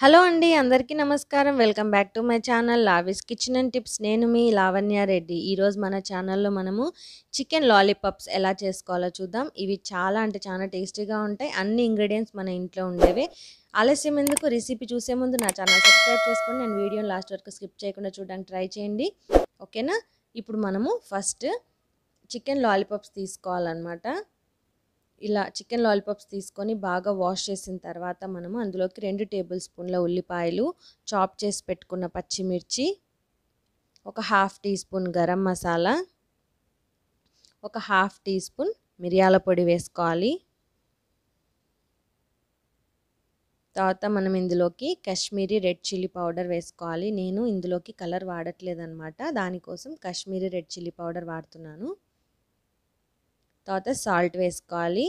hello అండి అందరికీ నమస్కారం welcome back to my channel Lavis kitchen and tips నేను మీ లావణ్య రెడ్డి ఈరోజు మన ఛానల్లో మనము చికెన్ లాలీపాప్స్ ఎలా చేసుకోవాలో చూద్దాం ఇవి చాలా అంటే చాలా టేస్టీగా ఉంటాయి అన్ని ఇంగ్రీడియంట్స్ మన ఇంట్లో ఉండేవి ఆలస్యం ఎందుకు రెసిపీ చూసే ముందు నా ఛానల్ సబ్స్క్రైబ్ చేసుకొని నేను వీడియోని లాస్ట్ వరకు స్కిప్ చేయకుండా చూడడానికి ట్రై చేయండి ఓకేనా ఇప్పుడు మనము ఫస్ట్ చికెన్ లాలీపాప్స్ తీసుకోవాలన్నమాట ఇలా చికెన్ లాలీపాప్స్ తీసుకొని బాగా వాష్ చేసిన తర్వాత మనము అందులోకి రెండు టేబుల్ స్పూన్ల ఉల్లిపాయలు చాప్ చేసి పెట్టుకున్న పచ్చిమిర్చి ఒక half teaspoon garam masala ఒక హాఫ్ టీ స్పూన్ మిరియాల పొడి వేసుకోవాలి తర్వాత మనం ఇందులోకి కాశ్మీరీ రెడ్ చిల్లీ పౌడర్ వేసుకోవాలి నేను ఇందులోకి కలర్ వాడట్లేదనమాట దానికోసం కాశ్మీరీ రెడ్ చిల్లీ పౌడర్ వాడుతున్నాను తర్వాత సాల్ట్ వేసుకోవాలి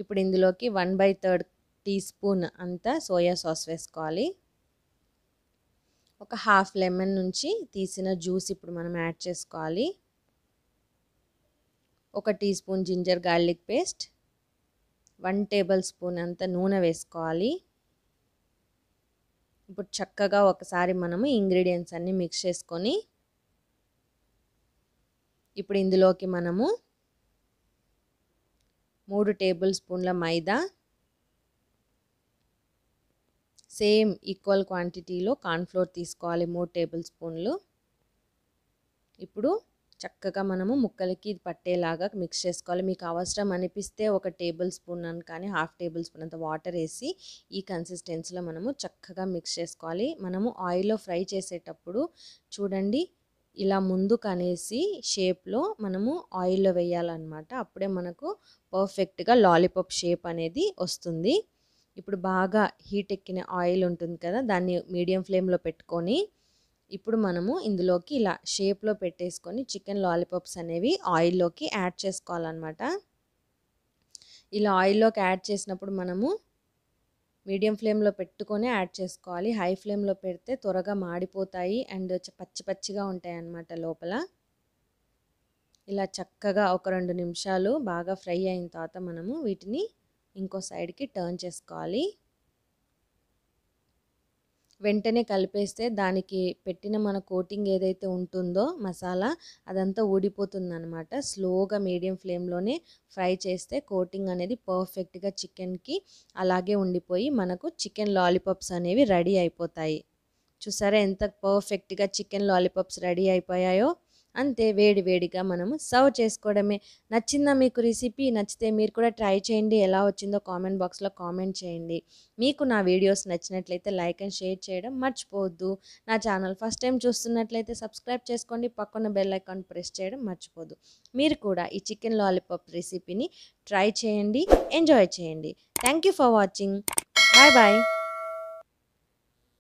ఇప్పుడు ఇందులోకి one by third teaspoon అంతా సోయా సాస్ వేసుకోవాలి ఒక హాఫ్ లెమన్ నుంచి తీసిన జ్యూస్ ఇప్పుడు మనం యాడ్ చేసుకోవాలి ఒక teaspoon ginger garlic paste one tablespoon అంత నూనె వేసుకోవాలి ఇప్పుడు చక్కగా ఒకసారి మనము ఇంగ్రీడియంట్స్ అన్నీ మిక్స్ చేసుకొని ఇప్పుడు ఇందులోకి మనము మూడు టేబుల్ స్పూన్ల మైదా సేమ్ ఈక్వల్ క్వాంటిటీలో కార్న్ఫ్లోర్ తీసుకోవాలి మూడు టేబుల్ స్పూన్లు ఇప్పుడు చక్కగా మనము ముక్కలకి పట్టేలాగా మిక్స్ చేసుకోవాలి మీకు అవసరం అనిపిస్తే ఒక టేబుల్ స్పూన్ అని కానీ హాఫ్ టేబుల్ స్పూన్ అంత వాటర్ వేసి ఈ కన్సిస్టెన్సీలో మనము చక్కగా మిక్స్ చేసుకోవాలి మనము ఆయిల్లో ఫ్రై చేసేటప్పుడు చూడండి ఇలా ముందు కనేసి షేప్లో మనము ఆయిల్లో వేయాలన్నమాట అప్పుడే మనకు పర్ఫెక్ట్గా లాలీపాప్ షేప్ అనేది వస్తుంది ఇప్పుడు బాగా హీట్ ఎక్కిన ఆయిల్ ఉంటుంది కదా దాన్ని మీడియం ఫ్లేమ్లో పెట్టుకొని ఇప్పుడు మనము ఇందులోకి ఇలా షేప్లో పెట్టేసుకొని చికెన్ లాలీపాప్స్ అనేవి ఆయిల్లోకి యాడ్ చేసుకోవాలన్నమాట ఇలా ఆయిల్లోకి యాడ్ చేసినప్పుడు మనము మీడియం ఫ్లేమ్లో పెట్టుకొని యాడ్ చేసుకోవాలి హై ఫ్లేమ్లో పెడితే త్వరగా మాడిపోతాయి అండ్ పచ్చి పచ్చిగా ఉంటాయి అన్నమాట లోపల ఇలా చక్కగా ఒక రెండు నిమిషాలు బాగా ఫ్రై అయిన తర్వాత మనము వీటిని ఇంకో సైడ్కి టర్న్ చేసుకోవాలి వెంటనే కలిపేస్తే దానికి పెట్టిన మన కోటింగ్ ఏదైతే ఉంటుందో మసాలా అదంతా ఊడిపోతుంది అనమాట స్లోగా మీడియం ఫ్లేమ్లోనే ఫ్రై చేస్తే కోటింగ్ అనేది పర్ఫెక్ట్గా చికెన్కి అలాగే ఉండిపోయి మనకు చికెన్ లాలీపాప్స్ అనేవి రెడీ అయిపోతాయి చూసారా ఎంత పర్ఫెక్ట్గా చికెన్ లాలీపాప్స్ రెడీ అయిపోయాయో అంతే వేడి వేడిగా మనము సర్వ్ చేసుకోవడమే నచ్చిందా మీకు రెసిపీ నచ్చితే మీరు కూడా ట్రై చేయండి ఎలా వచ్చిందో కామెంట్ బాక్స్లో కామెంట్ చేయండి మీకు నా వీడియోస్ నచ్చినట్లయితే లైక్ అండ్ షేర్ చేయడం మర్చిపోవద్దు నా ఛానల్ ఫస్ట్ టైం చూస్తున్నట్లయితే సబ్స్క్రైబ్ చేసుకోండి పక్కన బెల్ ఐకాన్ ప్రెస్ చేయడం మర్చిపోద్దు మీరు కూడా ఈ చికెన్ లాలీపాప్ రెసిపీని ట్రై చేయండి ఎంజాయ్ చేయండి thank you for watching bye bye